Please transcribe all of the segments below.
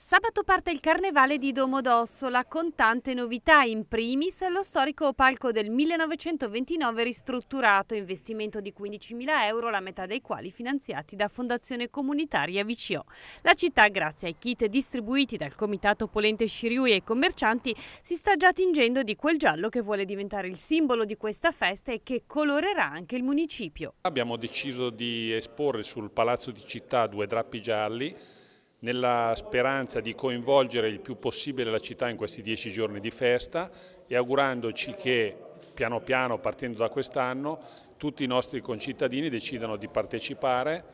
Sabato parte il Carnevale di Domodossola con tante novità, in primis lo storico palco del 1929 ristrutturato, investimento di 15.000 euro, la metà dei quali finanziati da Fondazione Comunitaria VCO. La città, grazie ai kit distribuiti dal Comitato Polente Sciriui e commercianti, si sta già tingendo di quel giallo che vuole diventare il simbolo di questa festa e che colorerà anche il municipio. Abbiamo deciso di esporre sul Palazzo di Città due drappi gialli nella speranza di coinvolgere il più possibile la città in questi dieci giorni di festa e augurandoci che piano piano, partendo da quest'anno, tutti i nostri concittadini decidano di partecipare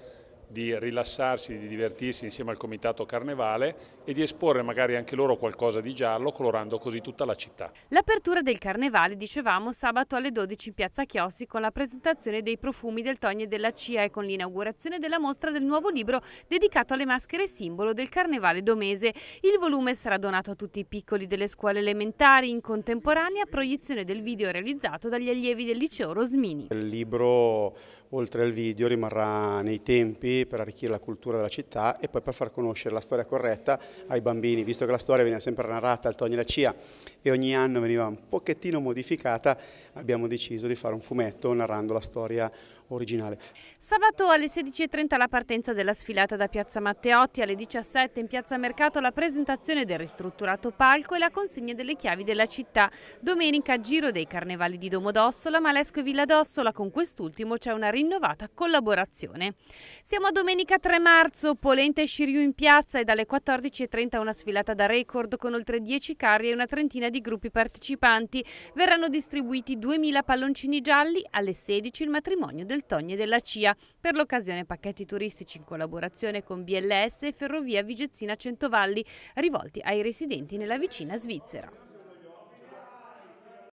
di rilassarsi, di divertirsi insieme al comitato carnevale e di esporre magari anche loro qualcosa di giallo colorando così tutta la città. L'apertura del carnevale dicevamo sabato alle 12 in piazza Chiossi con la presentazione dei profumi del Togne della CIA e con l'inaugurazione della mostra del nuovo libro dedicato alle maschere simbolo del carnevale domese. Il volume sarà donato a tutti i piccoli delle scuole elementari in contemporanea proiezione del video realizzato dagli allievi del liceo Rosmini. Il libro oltre al video rimarrà nei tempi per arricchire la cultura della città e poi per far conoscere la storia corretta ai bambini, visto che la storia veniva sempre narrata al Togni la Cia e ogni anno veniva un pochettino modificata, abbiamo deciso di fare un fumetto narrando la storia originale. Sabato alle 16.30 la partenza della sfilata da Piazza Matteotti, alle 17 in Piazza Mercato la presentazione del ristrutturato palco e la consegna delle chiavi della città. Domenica giro dei carnevali di Domodossola, Malesco e Villa d'Ossola, con quest'ultimo c'è una rinnovata collaborazione. Siamo siamo a domenica 3 marzo, Polenta e Shiryu in piazza e dalle 14.30 una sfilata da record con oltre 10 carri e una trentina di gruppi partecipanti. Verranno distribuiti 2.000 palloncini gialli, alle 16 il matrimonio del Togni e della CIA. Per l'occasione pacchetti turistici in collaborazione con BLS e Ferrovia Vigezzina Centovalli, rivolti ai residenti nella vicina Svizzera.